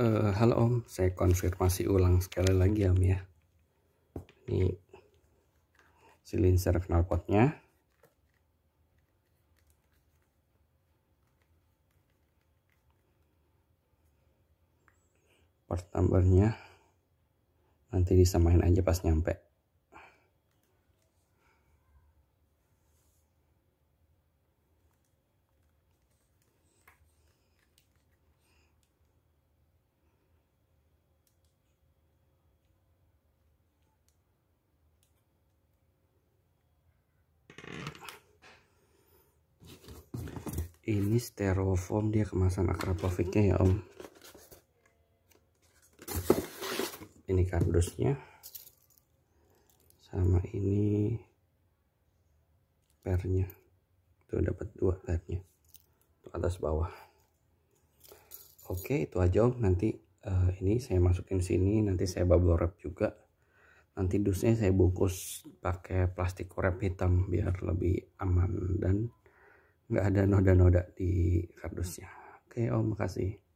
Uh, halo Om, saya konfirmasi ulang sekali lagi Om ya. Ini silinder knalpotnya. Part numbernya nanti disamain aja pas nyampe. ini styrofoam dia kemasan akrab ya om ini kardusnya sama ini pernya itu dapat dua pernya tuh atas bawah oke itu aja om nanti uh, ini saya masukin sini nanti saya bubble wrap juga nanti dusnya saya bungkus pakai plastik wrap hitam biar lebih aman dan nggak ada noda-noda di kardusnya oke om makasih